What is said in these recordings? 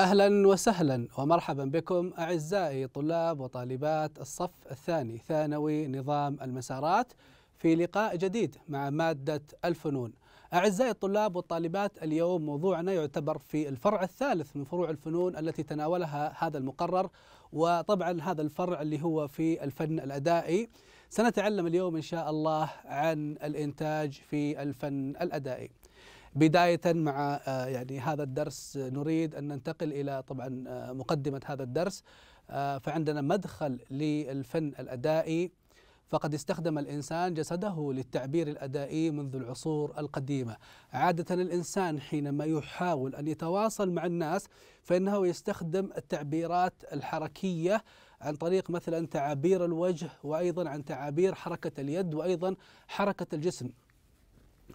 اهلا وسهلا ومرحبا بكم اعزائي طلاب وطالبات الصف الثاني ثانوي نظام المسارات في لقاء جديد مع ماده الفنون. اعزائي الطلاب والطالبات اليوم موضوعنا يعتبر في الفرع الثالث من فروع الفنون التي تناولها هذا المقرر وطبعا هذا الفرع اللي هو في الفن الادائي. سنتعلم اليوم ان شاء الله عن الانتاج في الفن الادائي. بداية مع آه، يعني هذا الدرس نريد أن ننتقل إلى طبعا آه، مقدمة هذا الدرس آه، فعندنا مدخل للفن الأدائي فقد استخدم الإنسان جسده للتعبير الأدائي منذ العصور القديمة عادة الإنسان حينما يحاول أن يتواصل مع الناس فإنه يستخدم التعبيرات الحركية عن طريق مثلا تعابير الوجه وأيضا عن تعابير حركة اليد وأيضا حركة الجسم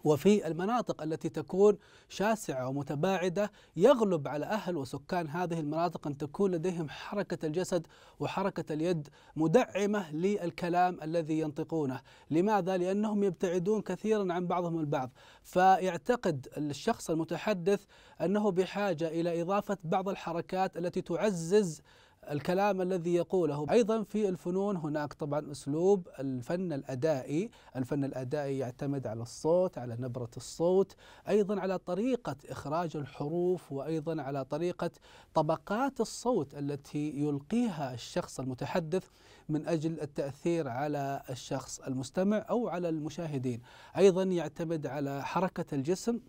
وفي المناطق التي تكون شاسعة ومتباعدة يغلب على أهل وسكان هذه المناطق أن تكون لديهم حركة الجسد وحركة اليد مدعمة للكلام الذي ينطقونه لماذا؟ لأنهم يبتعدون كثيرا عن بعضهم البعض فيعتقد الشخص المتحدث أنه بحاجة إلى إضافة بعض الحركات التي تعزز الكلام الذي يقوله أيضا في الفنون هناك طبعا أسلوب الفن الأدائي الفن الأدائي يعتمد على الصوت على نبرة الصوت أيضا على طريقة إخراج الحروف وأيضا على طريقة طبقات الصوت التي يلقيها الشخص المتحدث من أجل التأثير على الشخص المستمع أو على المشاهدين أيضا يعتمد على حركة الجسم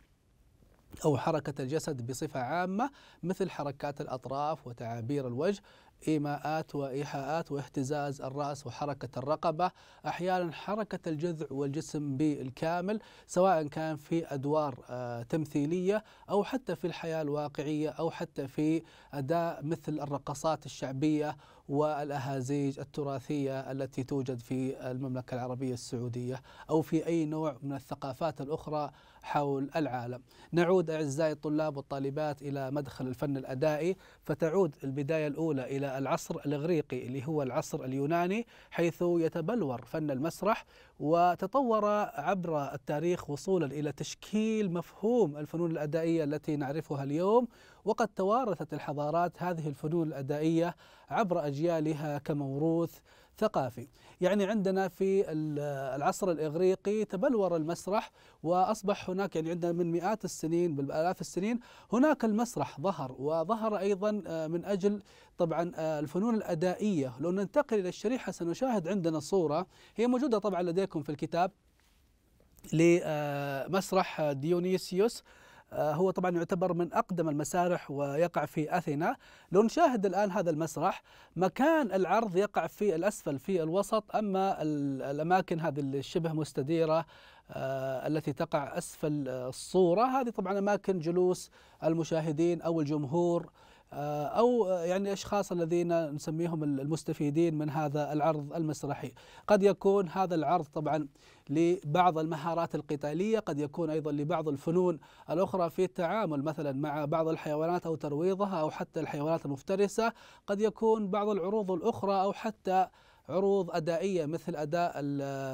أو حركة الجسد بصفة عامة مثل حركات الأطراف وتعابير الوجه إيماءات وإيحاءات واهتزاز الرأس وحركة الرقبة أحيانا حركة الجذع والجسم بالكامل سواء كان في أدوار آه، تمثيلية أو حتى في الحياة الواقعية أو حتى في أداء مثل الرقصات الشعبية والأهازيج التراثية التي توجد في المملكة العربية السعودية أو في أي نوع من الثقافات الأخرى حول العالم نعود أعزائي الطلاب والطالبات إلى مدخل الفن الأدائي فتعود البداية الأولى إلى العصر الإغريقي اللي هو العصر اليوناني حيث يتبلور فن المسرح وتطور عبر التاريخ وصولا إلى تشكيل مفهوم الفنون الأدائية التي نعرفها اليوم وقد توارثت الحضارات هذه الفنون الأدائية عبر أجيالها كموروث ثقافي يعني عندنا في العصر الإغريقي تبلور المسرح وأصبح هناك يعني عندنا من مئات السنين بالآلاف السنين هناك المسرح ظهر وظهر أيضا آه، من أجل طبعا آه، الفنون الأدائية لو ننتقل إلى الشريحة سنشاهد عندنا صورة هي موجودة طبعا لديكم في الكتاب لمسرح ديونيسيوس آه، هو طبعا يعتبر من أقدم المسارح ويقع في أثينا لو نشاهد الآن هذا المسرح مكان العرض يقع في الأسفل في الوسط أما الأماكن هذه الشبه مستديرة آه، التي تقع أسفل الصورة هذه طبعا أماكن جلوس المشاهدين أو الجمهور آه، أو آه، يعني الأشخاص الذين نسميهم المستفيدين من هذا العرض المسرحي قد يكون هذا العرض طبعا لبعض المهارات القتالية قد يكون أيضا لبعض الفنون الأخرى في التعامل مثلا مع بعض الحيوانات أو ترويضها أو حتى الحيوانات المفترسة قد يكون بعض العروض الأخرى أو حتى عروض أدائية مثل أداء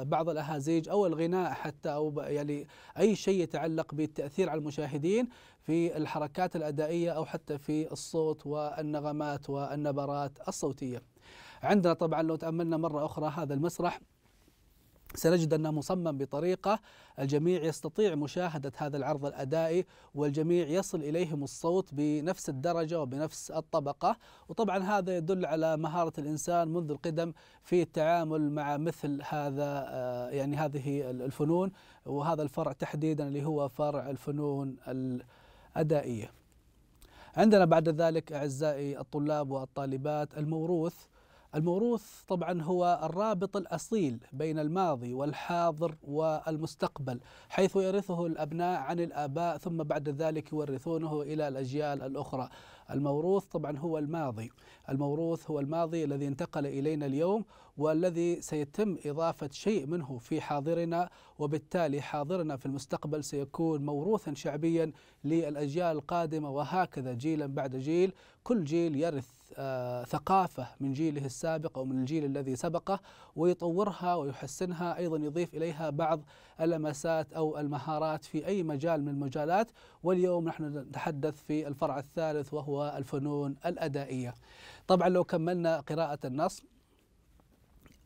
بعض الأهازيج أو الغناء حتى أو يعني أي شيء يتعلق بالتأثير على المشاهدين في الحركات الأدائية أو حتى في الصوت والنغمات والنبرات الصوتية عندنا طبعا لو تأملنا مرة أخرى هذا المسرح سنجد أنه مصمم بطريقة الجميع يستطيع مشاهدة هذا العرض الأدائي والجميع يصل إليهم الصوت بنفس الدرجة وبنفس الطبقة وطبعا هذا يدل على مهارة الإنسان منذ القدم في التعامل مع مثل هذا آه، يعني هذه الفنون وهذا الفرع تحديدا اللي هو فرع الفنون الأدائية عندنا بعد ذلك أعزائي الطلاب والطالبات الموروث الموروث طبعا هو الرابط الاصيل بين الماضي والحاضر والمستقبل حيث يرثه الابناء عن الاباء ثم بعد ذلك يورثونه الى الاجيال الاخرى الموروث طبعا هو الماضي الموروث هو الماضي الذي انتقل الينا اليوم والذي سيتم اضافه شيء منه في حاضرنا وبالتالي حاضرنا في المستقبل سيكون موروثا شعبيا للاجيال القادمه وهكذا جيلا بعد جيل كل جيل يرث آه، ثقافة من جيله السابق أو من الجيل الذي سبقه ويطورها ويحسنها أيضا يضيف إليها بعض اللمسات أو المهارات في أي مجال من المجالات واليوم نحن نتحدث في الفرع الثالث وهو الفنون الأدائية طبعا لو كملنا قراءة النص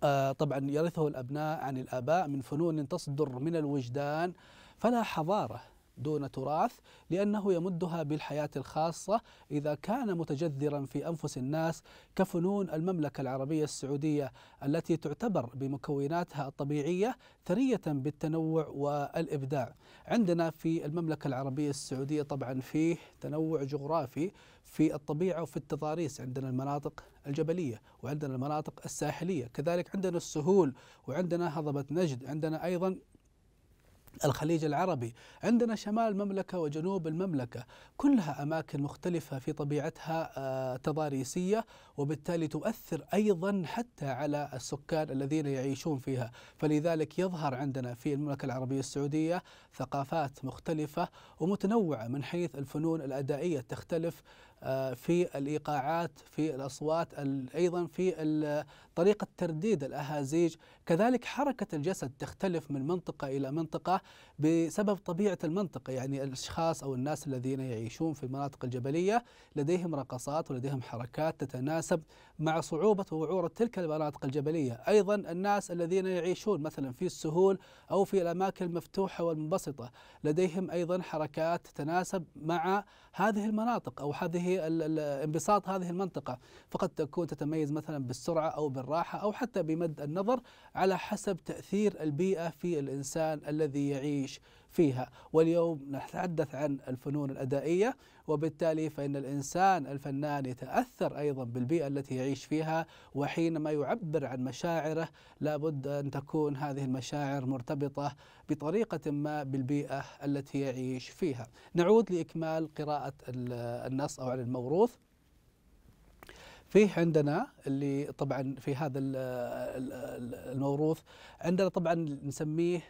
آه، طبعا يرثه الأبناء عن الآباء من فنون تصدر من الوجدان فلا حضارة دون تراث لأنه يمدها بالحياة الخاصة إذا كان متجذرا في أنفس الناس كفنون المملكة العربية السعودية التي تعتبر بمكوناتها الطبيعية ثرية بالتنوع والإبداع عندنا في المملكة العربية السعودية طبعا فيه تنوع جغرافي في الطبيعة وفي التضاريس عندنا المناطق الجبلية وعندنا المناطق الساحلية كذلك عندنا السهول وعندنا هضبة نجد عندنا أيضا الخليج العربي عندنا شمال المملكة وجنوب المملكة كلها أماكن مختلفة في طبيعتها آه، تضاريسية وبالتالي تؤثر أيضا حتى على السكان الذين يعيشون فيها فلذلك يظهر عندنا في المملكة العربية السعودية ثقافات مختلفة ومتنوعة من حيث الفنون الأدائية تختلف آه، في الإيقاعات في الأصوات أيضا في طريقة ترديد الأهازيج كذلك حركة الجسد تختلف من منطقة إلى منطقة بسبب طبيعة المنطقة يعني الأشخاص أو الناس الذين يعيشون في المناطق الجبلية لديهم رقصات ولديهم حركات تتناسب مع صعوبة ووعورة تلك المناطق الجبلية أيضا الناس الذين يعيشون مثلا في السهول أو في الأماكن المفتوحة والمنبسطة لديهم أيضا حركات تتناسب مع هذه المناطق أو هذه انبساط هذه المنطقة فقد تكون تتميز مثلا بالسرعة أو بالرقص الراحة أو حتى بمد النظر على حسب تأثير البيئة في الإنسان الذي يعيش فيها واليوم نتحدث عن الفنون الأدائية وبالتالي فإن الإنسان الفنان يتأثر أيضا بالبيئة التي يعيش فيها وحينما يعبر عن مشاعره لابد أن تكون هذه المشاعر مرتبطة بطريقة ما بالبيئة التي يعيش فيها نعود لإكمال قراءة النص أو عن الموروث فيه عندنا اللي طبعا في هذا الموروث عندنا طبعا نسميه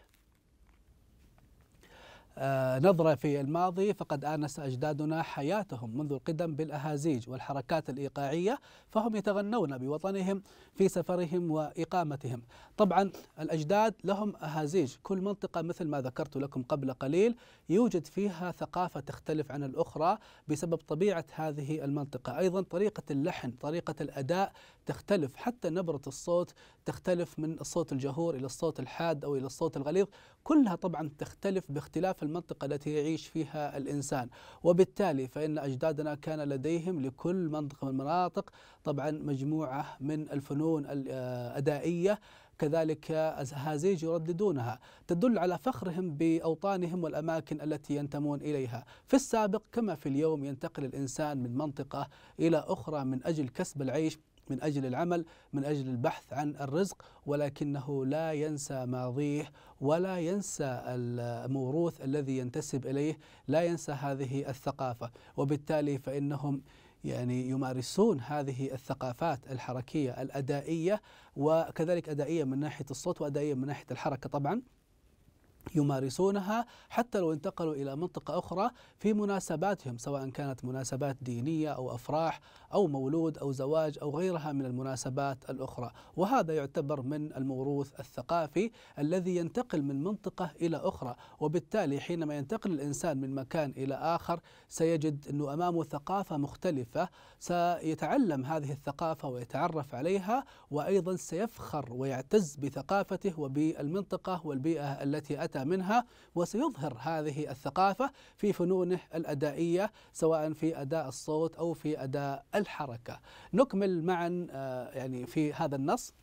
آه، نظرة في الماضي فقد آنس أجدادنا حياتهم منذ القدم بالأهازيج والحركات الإيقاعية فهم يتغنون بوطنهم في سفرهم وإقامتهم طبعا الأجداد لهم أهازيج كل منطقة مثل ما ذكرت لكم قبل قليل يوجد فيها ثقافة تختلف عن الأخرى بسبب طبيعة هذه المنطقة أيضا طريقة اللحن طريقة الأداء تختلف حتى نبرة الصوت تختلف من الصوت الجهور إلى الصوت الحاد أو إلى الصوت الغليظ كلها طبعا تختلف باختلاف المنطقة التي يعيش فيها الإنسان وبالتالي فإن أجدادنا كان لديهم لكل منطقة من المناطق طبعا مجموعة من الفنون الأدائية آه، كذلك أزهازيج يرددونها تدل على فخرهم بأوطانهم والأماكن التي ينتمون إليها في السابق كما في اليوم ينتقل الإنسان من منطقة إلى أخرى من أجل كسب العيش من اجل العمل من اجل البحث عن الرزق ولكنه لا ينسى ماضيه ولا ينسى الموروث الذي ينتسب اليه لا ينسى هذه الثقافه وبالتالي فانهم يعني يمارسون هذه الثقافات الحركيه الادائيه وكذلك ادائيه من ناحيه الصوت وادائيه من ناحيه الحركه طبعا يمارسونها حتى لو انتقلوا الى منطقه اخرى في مناسباتهم سواء كانت مناسبات دينيه او افراح او مولود او زواج او غيرها من المناسبات الاخرى، وهذا يعتبر من الموروث الثقافي الذي ينتقل من منطقه الى اخرى، وبالتالي حينما ينتقل الانسان من مكان الى اخر سيجد انه امامه ثقافه مختلفه، سيتعلم هذه الثقافه ويتعرف عليها وايضا سيفخر ويعتز بثقافته وبالمنطقه والبيئه التي اتى منها وسيظهر هذه الثقافة في فنونه الأدائية سواء في أداء الصوت أو في أداء الحركة نكمل معا آه، يعني في هذا النص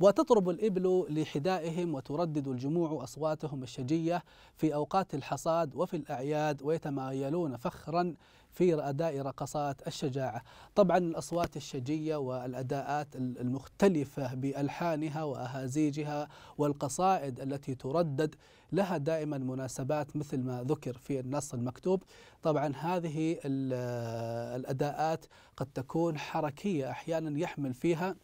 وتطرب الإبل لحدائهم وتردد الجموع أصواتهم الشجية في أوقات الحصاد وفي الأعياد ويتمايلون فخرا في أداء رقصات الشجاعة طبعا الأصوات الشجية والأداءات المختلفة بألحانها وأهازيجها والقصائد التي تردد لها دائما مناسبات مثل ما ذكر في النص المكتوب طبعا هذه الأداءات قد تكون حركية أحيانا يحمل فيها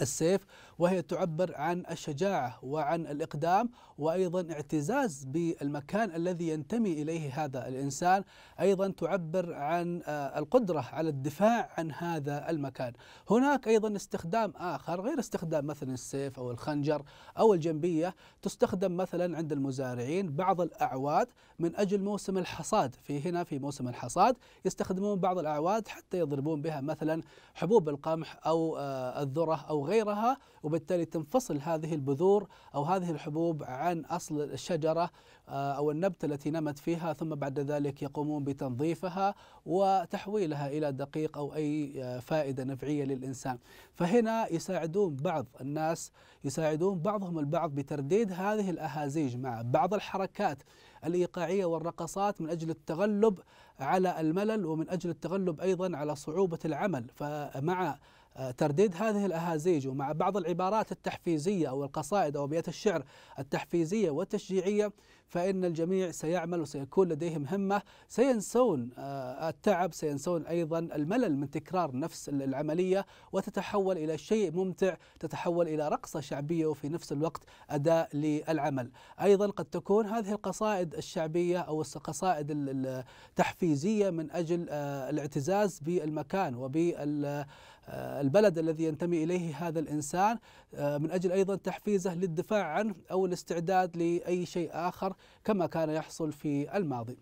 السيف وهي تعبر عن الشجاعة وعن الإقدام وأيضا اعتزاز بالمكان الذي ينتمي إليه هذا الإنسان أيضا تعبر عن آه، القدرة على الدفاع عن هذا المكان هناك أيضا استخدام آخر غير استخدام مثلا السيف أو الخنجر أو الجنبية تستخدم مثلا عند المزارعين بعض الأعواد من أجل موسم الحصاد في هنا في موسم الحصاد يستخدمون بعض الأعواد حتى يضربون بها مثلا حبوب القمح أو آه، الذرة أو غيرها وبالتالي تنفصل هذه البذور أو هذه الحبوب عن أصل الشجرة آه، أو النبتة التي نمت فيها ثم بعد ذلك يقومون بتنظيفها وتحويلها إلى دقيق أو أي آه، فائدة نفعية للإنسان فهنا يساعدون بعض الناس يساعدون بعضهم البعض بترديد هذه الأهازيج مع بعض الحركات الايقاعيه والرقصات من اجل التغلب على الملل ومن اجل التغلب ايضا على صعوبه العمل فمع آه، ترديد هذه الأهازيج ومع بعض العبارات التحفيزية أو القصائد أو أبيات الشعر التحفيزية والتشجيعية فإن الجميع سيعمل وسيكون لديهم همة سينسون آه، التعب سينسون أيضا الملل من تكرار نفس العملية وتتحول إلى شيء ممتع تتحول إلى رقصة شعبية وفي نفس الوقت أداء للعمل أيضا قد تكون هذه القصائد الشعبية أو القصائد التحفيزية من أجل آه، الاعتزاز بالمكان وبال آه، البلد الذي ينتمي اليه هذا الانسان آه، من اجل ايضا تحفيزه للدفاع عنه او الاستعداد لاي شيء اخر كما كان يحصل في الماضي.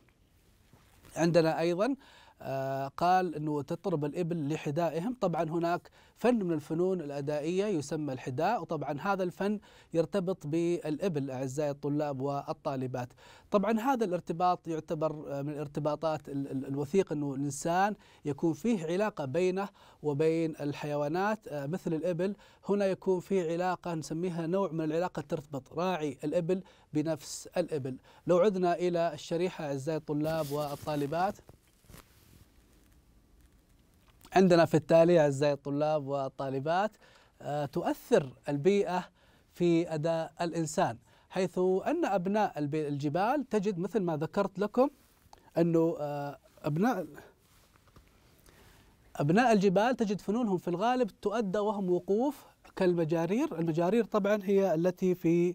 عندنا ايضا آه، قال أنه تضرب الإبل لحدائهم طبعا هناك فن من الفنون الأدائية يسمى الحداء وطبعا هذا الفن يرتبط بالإبل أعزائي الطلاب والطالبات طبعا هذا الارتباط يعتبر آه، من الارتباطات الوثيقة أنه الإنسان يكون فيه علاقة بينه وبين الحيوانات آه، مثل الإبل هنا يكون فيه علاقة نسميها نوع من العلاقة ترتبط راعي الإبل بنفس الإبل لو عدنا إلى الشريحة أعزائي الطلاب والطالبات عندنا في التالي أعزائي الطلاب والطالبات آه، تؤثر البيئة في أداء الإنسان حيث أن أبناء الجبال تجد مثل ما ذكرت لكم أنه آه، أبناء أبناء الجبال تجد فنونهم في الغالب تؤدى وهم وقوف كالمجارير المجارير طبعا هي التي في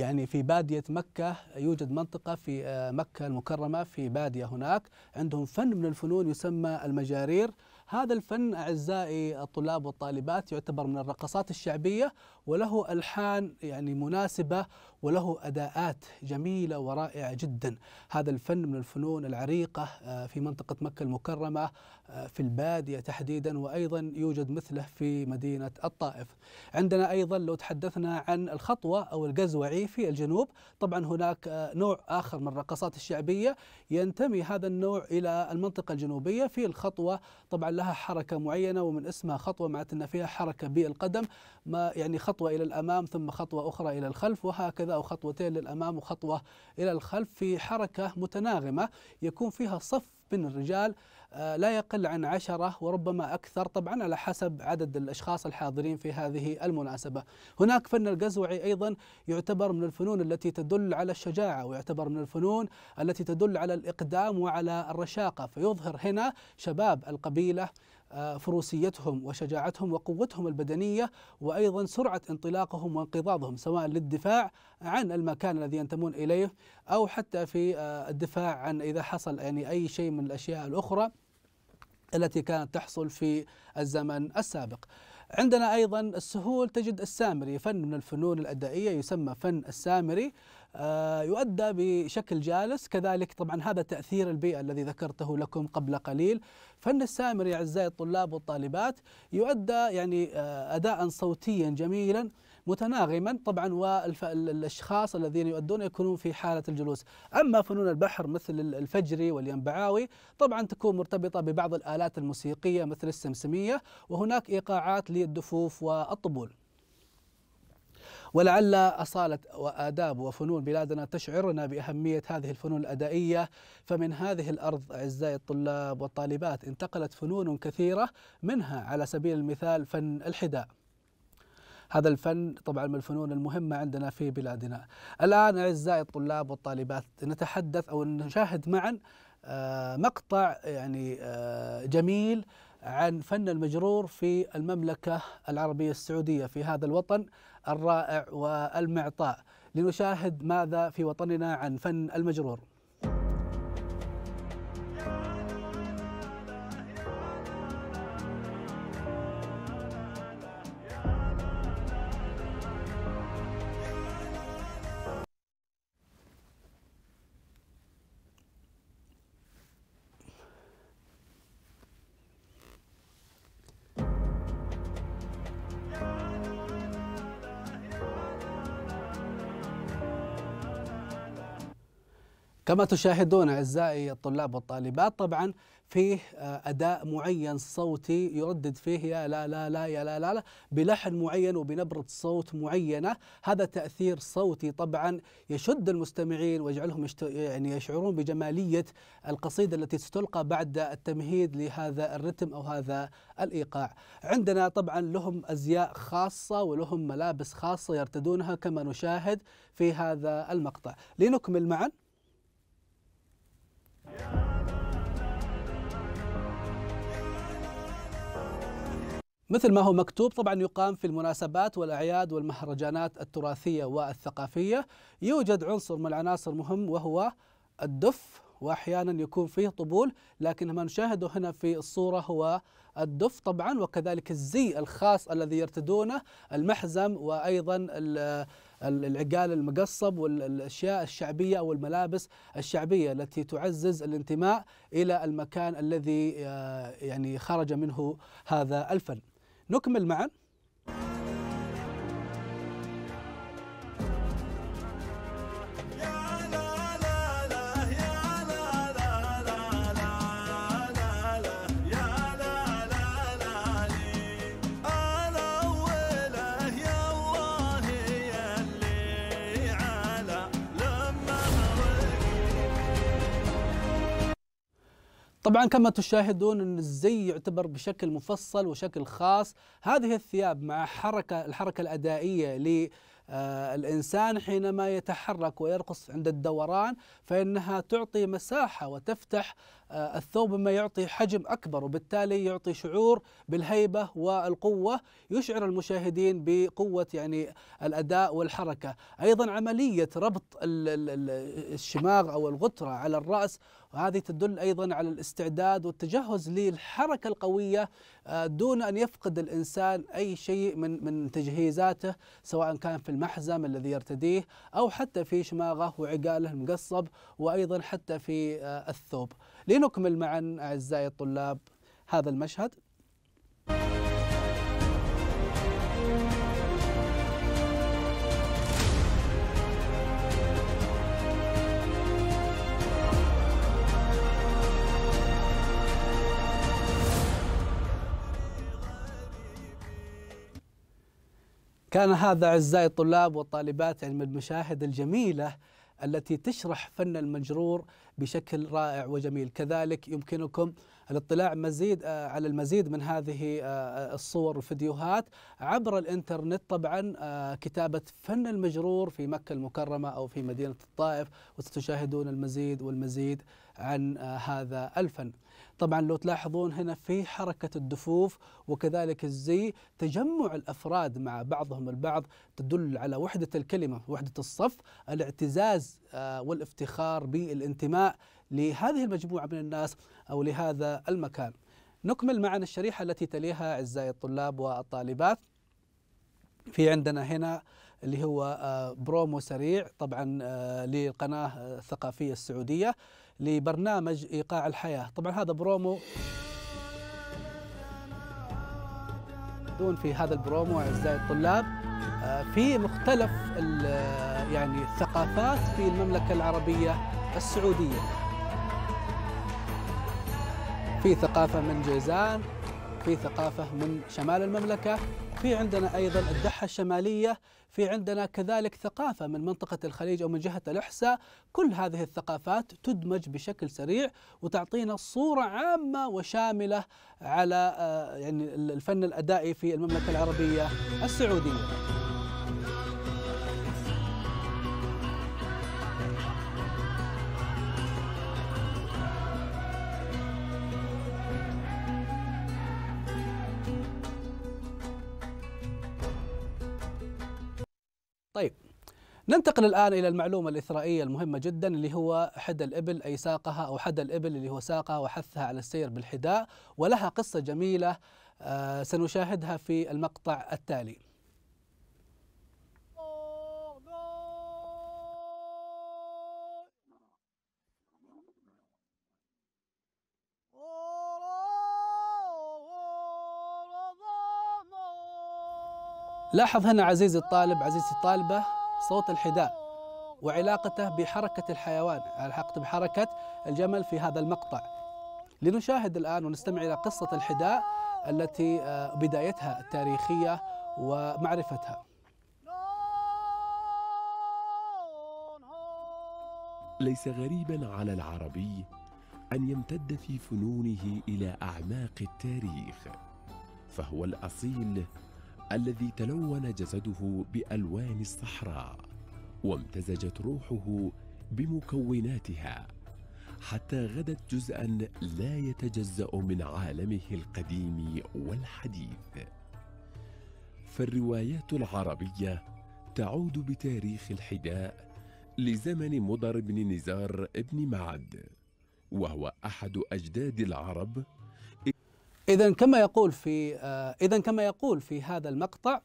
يعني في بادية مكة يوجد منطقة في آه، مكة المكرمة في بادية هناك عندهم فن من الفنون يسمى المجارير هذا الفن أعزائي الطلاب والطالبات يعتبر من الرقصات الشعبية وله ألحان يعني مناسبة وله أداءات جميلة ورائعة جدا هذا الفن من الفنون العريقة آه، في منطقة مكة المكرمة آه، في البادية تحديدا وأيضا يوجد مثله في مدينة الطائف عندنا أيضا لو تحدثنا عن الخطوة أو القزوعي في الجنوب طبعا هناك آه، نوع آخر من الرقصات الشعبية ينتمي هذا النوع إلى المنطقة الجنوبية في الخطوة طبعا لها حركة معينة ومن اسمها خطوة معناته أن فيها حركة بالقدم ما يعني خطوة إلى الأمام ثم خطوة أخرى إلى الخلف وهكذا كذا أو خطوتين للأمام وخطوة إلى الخلف في حركة متناغمة يكون فيها صف من الرجال آه، لا يقل عن عشرة وربما أكثر طبعا على حسب عدد الأشخاص الحاضرين في هذه المناسبة هناك فن القزوعي أيضا يعتبر من الفنون التي تدل على الشجاعة ويعتبر من الفنون التي تدل على الإقدام وعلى الرشاقة فيظهر هنا شباب القبيلة فروسيتهم وشجاعتهم وقوتهم البدنيه وايضا سرعه انطلاقهم وانقضاضهم سواء للدفاع عن المكان الذي ينتمون اليه او حتى في آه، الدفاع عن اذا حصل يعني اي شيء من الاشياء الاخرى التي كانت تحصل في الزمن السابق. عندنا ايضا السهول تجد السامري فن من الفنون الادائيه يسمى فن السامري آه، يؤدى بشكل جالس كذلك طبعا هذا تأثير البيئة الذي ذكرته لكم قبل قليل فن السامر يا أعزائي الطلاب والطالبات يؤدى يعني آه، أداء صوتيا جميلا متناغما طبعا والاشخاص الذين يؤدون يكونون في حاله الجلوس، اما فنون البحر مثل الفجري والينبعاوي طبعا تكون مرتبطه ببعض الالات الموسيقيه مثل السمسميه وهناك ايقاعات للدفوف والطبول. ولعل أصالة وآداب وفنون بلادنا تشعرنا بأهمية هذه الفنون الأدائية فمن هذه الأرض أعزائي الطلاب والطالبات انتقلت فنون كثيرة منها على سبيل المثال فن الحداء هذا الفن طبعا من الفنون المهمة عندنا في بلادنا الآن أعزائي الطلاب والطالبات نتحدث أو نشاهد معا آه، مقطع يعني آه، جميل عن فن المجرور في المملكة العربية السعودية في هذا الوطن الرائع والمعطاء لنشاهد ماذا في وطننا عن فن المجرور كما تشاهدون أعزائي الطلاب والطالبات طبعا فيه آه، أداء معين صوتي يردد فيه يا لا لا لا يا لا لا, لا بلحن معين وبنبرة صوت معينة هذا تأثير صوتي طبعا يشد المستمعين ويجعلهم يعني يشعرون بجمالية القصيدة التي ستلقى بعد التمهيد لهذا الرتم أو هذا الإيقاع عندنا طبعا لهم أزياء خاصة ولهم ملابس خاصة يرتدونها كما نشاهد في هذا المقطع لنكمل معا مثل ما هو مكتوب طبعا يقام في المناسبات والأعياد والمهرجانات التراثية والثقافية يوجد عنصر من العناصر مهم وهو الدف واحيانا يكون فيه طبول لكن ما نشاهده هنا في الصوره هو الدف طبعا وكذلك الزي الخاص الذي يرتدونه المحزم وايضا العقال المقصب والاشياء الشعبيه او الملابس الشعبيه التي تعزز الانتماء الى المكان الذي آه، يعني خرج منه هذا الفن. نكمل معا طبعا كما تشاهدون ان الزي يعتبر بشكل مفصل وشكل خاص هذه الثياب مع حركه الحركه الادائيه ل آه، الانسان حينما يتحرك ويرقص عند الدوران فانها تعطي مساحه وتفتح آه، الثوب ما يعطي حجم اكبر وبالتالي يعطي شعور بالهيبه والقوه يشعر المشاهدين بقوه يعني الاداء والحركه، ايضا عمليه ربط الشماغ او الغتره على الراس وهذه تدل أيضا على الاستعداد والتجهز للحركة القوية آه، دون أن يفقد الإنسان أي شيء من من تجهيزاته سواء كان في المحزم الذي يرتديه أو حتى في شماغه وعقاله المقصب وأيضا حتى في آه، الثوب لنكمل معا أعزائي الطلاب هذا المشهد كان هذا أعزائي الطلاب والطالبات يعني من المشاهد الجميلة التي تشرح فن المجرور بشكل رائع وجميل كذلك يمكنكم الاطلاع مزيد آه، على المزيد من هذه آه، الصور والفيديوهات عبر الانترنت طبعا آه، كتابة فن المجرور في مكة المكرمة أو في مدينة الطائف وستشاهدون المزيد والمزيد عن آه، هذا الفن طبعا لو تلاحظون هنا في حركة الدفوف وكذلك الزي تجمع الأفراد مع بعضهم البعض تدل على وحدة الكلمة وحدة الصف الاعتزاز آه، والافتخار بالانتماء لهذه المجموعة من الناس أو لهذا المكان نكمل معنا الشريحة التي تليها أعزائي الطلاب والطالبات في عندنا هنا اللي هو آه، برومو سريع طبعا للقناة الثقافية السعودية لبرنامج ايقاع الحياه، طبعا هذا برومو دون في هذا البرومو اعزائي الطلاب آه، في مختلف آه، يعني الثقافات في المملكه العربيه السعوديه. في ثقافه من جيزان في ثقافة من شمال المملكة في عندنا أيضا الدحة الشمالية في عندنا كذلك ثقافة من منطقة الخليج أو من جهة الإحساء كل هذه الثقافات تدمج بشكل سريع وتعطينا صورة عامة وشاملة على آه، يعني الفن الأدائي في المملكة العربية السعودية ننتقل الآن إلى المعلومة الإثرائية المهمة جدا اللي هو حدى الإبل أي ساقها أو حدى الإبل اللي هو ساقها وحثها على السير بالحداء ولها قصة جميلة آه، سنشاهدها في المقطع التالي لاحظ هنا عزيزي الطالب عزيزتي الطالبة صوت الحداء وعلاقته بحركة الحيوان علاقته بحركة الجمل في هذا المقطع لنشاهد الآن ونستمع إلى قصة الحداء التي آه، بدايتها التاريخية ومعرفتها ليس غريبا على العربي أن يمتد في فنونه إلى أعماق التاريخ فهو الأصيل الذي تلون جسده بالوان الصحراء وامتزجت روحه بمكوناتها حتى غدت جزءا لا يتجزا من عالمه القديم والحديث فالروايات العربيه تعود بتاريخ الحداء لزمن مضر بن نزار بن معد وهو احد اجداد العرب إذا كما يقول في آه، إذا كما يقول في هذا المقطع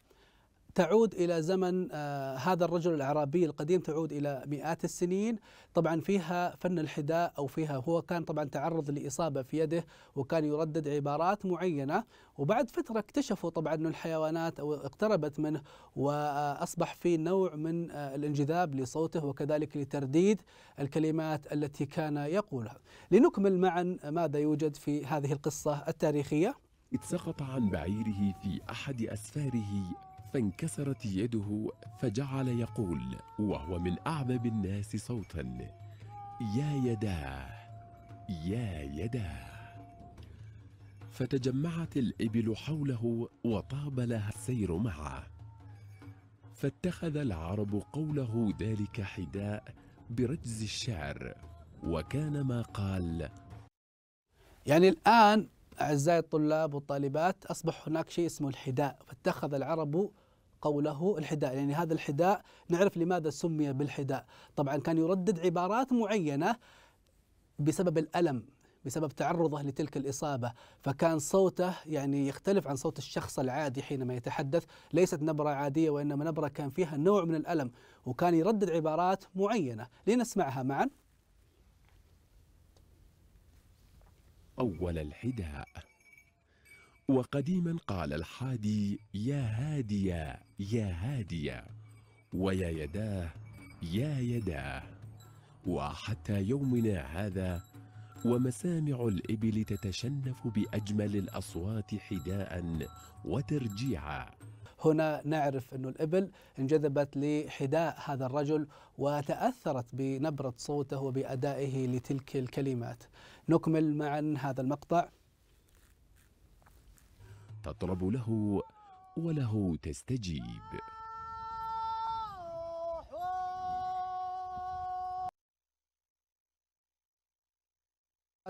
تعود إلى زمن آه، هذا الرجل الأعرابي القديم تعود إلى مئات السنين طبعا فيها فن الحذاء أو فيها هو كان طبعا تعرض لإصابة في يده وكان يردد عبارات معينة وبعد فترة اكتشفوا طبعا أن الحيوانات أو اقتربت منه وأصبح في نوع من آه، الانجذاب لصوته وكذلك لترديد الكلمات التي كان يقولها لنكمل معا ماذا يوجد في هذه القصة التاريخية إذ سقط عن بعيره في أحد أسفاره فانكسرت يده فجعل يقول وهو من أعذب الناس صوتا يا يداه يا يداه فتجمعت الإبل حوله وطاب لها السير معه فاتخذ العرب قوله ذلك حداء برجز الشعر وكان ما قال يعني الآن أعزائي الطلاب والطالبات أصبح هناك شيء اسمه الحداء فاتخذ العرب قوله الحداء يعني هذا الحداء نعرف لماذا سمي بالحداء طبعا كان يردد عبارات معينة بسبب الألم بسبب تعرضه لتلك الإصابة فكان صوته يعني يختلف عن صوت الشخص العادي حينما يتحدث ليست نبرة عادية وإنما نبرة كان فيها نوع من الألم وكان يردد عبارات معينة لنسمعها معا أول الحداء وقديما قال الحادي يا هادية يا هادية ويا يداه يا يداه وحتى يومنا هذا ومسامع الإبل تتشنف بأجمل الأصوات حداء وترجيعا هنا نعرف أن الإبل انجذبت لحداء هذا الرجل وتأثرت بنبرة صوته وبأدائه لتلك الكلمات نكمل معا هذا المقطع تطلب له وله تستجيب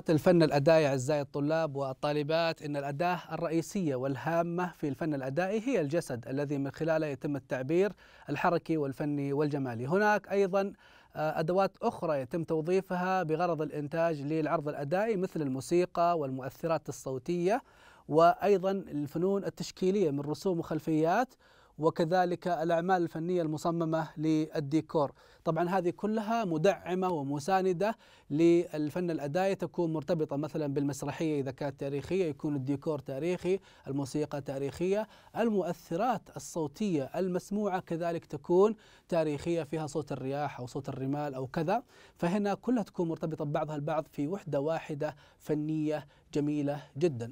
الفن الأدائي أعزائي الطلاب والطالبات إن الأداة الرئيسية والهامة في الفن الأدائي هي الجسد الذي من خلاله يتم التعبير الحركي والفني والجمالي هناك أيضا آه، أدوات أخرى يتم توظيفها بغرض الإنتاج للعرض الأدائي مثل الموسيقى والمؤثرات الصوتية وايضا الفنون التشكيليه من رسوم وخلفيات وكذلك الاعمال الفنيه المصممه للديكور. طبعا هذه كلها مدعمه ومسانده للفن الادائي تكون مرتبطه مثلا بالمسرحيه اذا كانت تاريخيه يكون الديكور تاريخي، الموسيقى تاريخيه، المؤثرات الصوتيه المسموعه كذلك تكون تاريخيه فيها صوت الرياح او صوت الرمال او كذا، فهنا كلها تكون مرتبطه ببعضها البعض في وحده واحده فنيه جميله جدا.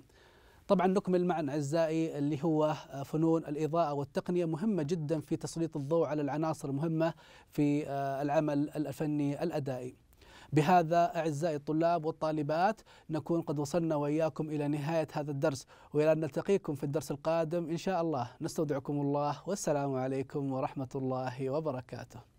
طبعا نكمل معنا اعزائي اللي هو آه، فنون الاضاءه والتقنيه مهمه جدا في تسليط الضوء على العناصر المهمه في آه، العمل الفني الادائي. بهذا أعزائي الطلاب والطالبات نكون قد وصلنا وإياكم إلى نهاية هذا الدرس وإلى أن نلتقيكم في الدرس القادم إن شاء الله نستودعكم الله والسلام عليكم ورحمة الله وبركاته